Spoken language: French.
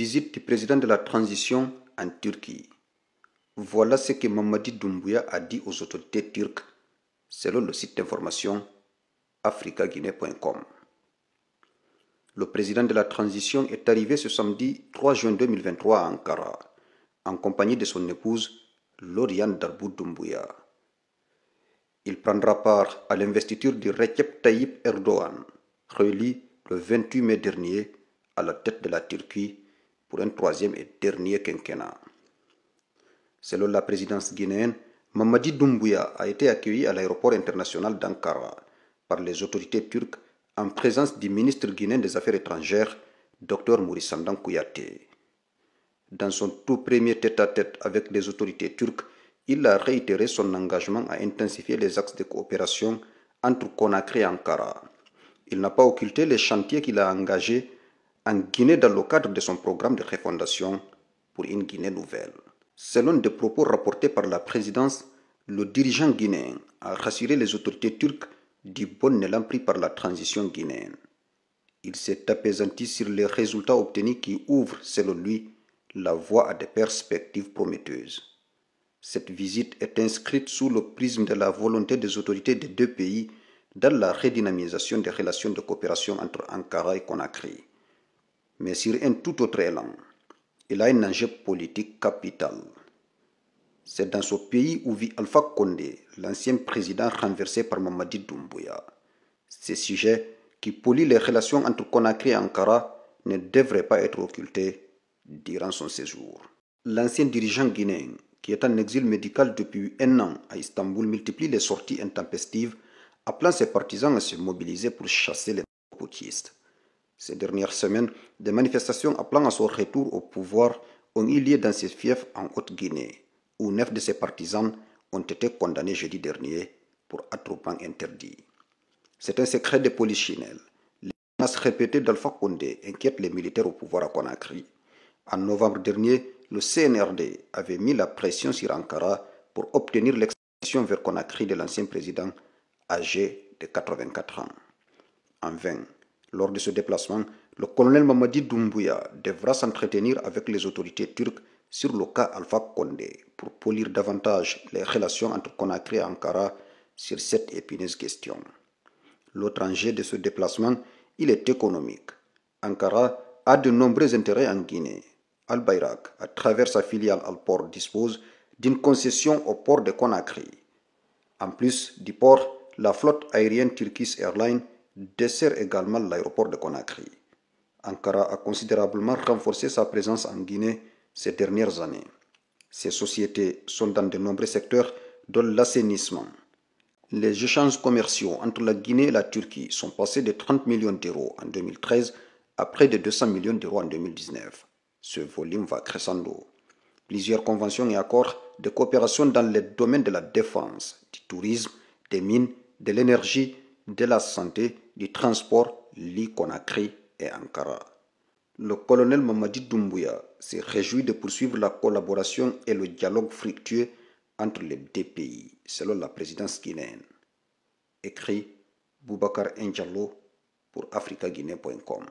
visite du président de la transition en Turquie. Voilà ce que Mamadi Doumbouya a dit aux autorités turques, selon le site d'information africaguinée.com. Le président de la transition est arrivé ce samedi 3 juin 2023 à Ankara, en compagnie de son épouse Loriane Darbou Doumbouya. Il prendra part à l'investiture du Recep Tayyip Erdogan, relié le 28 mai dernier à la tête de la Turquie pour un troisième et dernier quinquennat. Selon la présidence guinéenne, Mamadi Doumbouya a été accueilli à l'aéroport international d'Ankara par les autorités turques en présence du ministre guinéen des Affaires étrangères, Dr Mourissandan Kouyaté. Dans son tout premier tête-à-tête -tête avec les autorités turques, il a réitéré son engagement à intensifier les axes de coopération entre Conakry et Ankara. Il n'a pas occulté les chantiers qu'il a engagés en Guinée dans le cadre de son programme de refondation pour une Guinée nouvelle. Selon des propos rapportés par la présidence, le dirigeant guinéen a rassuré les autorités turques du bon élan pris par la transition guinéenne. Il s'est apaisanti sur les résultats obtenus qui ouvrent, selon lui, la voie à des perspectives prometteuses. Cette visite est inscrite sous le prisme de la volonté des autorités des deux pays dans la redynamisation des relations de coopération entre Ankara et Conakry mais sur un tout autre élan. Il a un enjeu politique capital. C'est dans ce pays où vit Alpha Condé, l'ancien président renversé par Mamadi Doumbouya. Ces sujets qui polluent les relations entre Conakry et Ankara ne devraient pas être occultés durant son séjour. L'ancien dirigeant guinéen, qui est en exil médical depuis un an à Istanbul, multiplie les sorties intempestives, appelant ses partisans à se mobiliser pour chasser les putistes ces dernières semaines, des manifestations appelant à son retour au pouvoir ont eu lieu dans ses fiefs en Haute-Guinée, où neuf de ses partisans ont été condamnés jeudi dernier pour attroupement interdit. C'est un secret des polichinelles. Les menaces répétées d'Alpha Condé inquiètent les militaires au pouvoir à Conakry. En novembre dernier, le CNRD avait mis la pression sur Ankara pour obtenir l'extradition vers Conakry de l'ancien président âgé de 84 ans. En vain. Lors de ce déplacement, le colonel Mamadi Doumbouya devra s'entretenir avec les autorités turques sur le cas Alpha Condé pour polir davantage les relations entre Conakry et Ankara sur cette épineuse question. L'autre enjeu de ce déplacement, il est économique. Ankara a de nombreux intérêts en Guinée. Al-Bayrak, à travers sa filiale al dispose d'une concession au port de Conakry. En plus du port, la flotte aérienne Turkish Airlines dessert également l'aéroport de Conakry. Ankara a considérablement renforcé sa présence en Guinée ces dernières années. Ces sociétés sont dans de nombreux secteurs, dont l'assainissement. Les échanges commerciaux entre la Guinée et la Turquie sont passés de 30 millions d'euros en 2013 à près de 200 millions d'euros en 2019. Ce volume va crescendo. Plusieurs conventions et accords de coopération dans les domaines de la défense, du tourisme, des mines, de l'énergie, de la santé, du transport, lîle et Ankara. Le colonel Mamadi Doumbouya s'est réjoui de poursuivre la collaboration et le dialogue fructueux entre les deux pays, selon la présidence guinéenne. Écrit Boubacar Njalo pour africaguinée.com.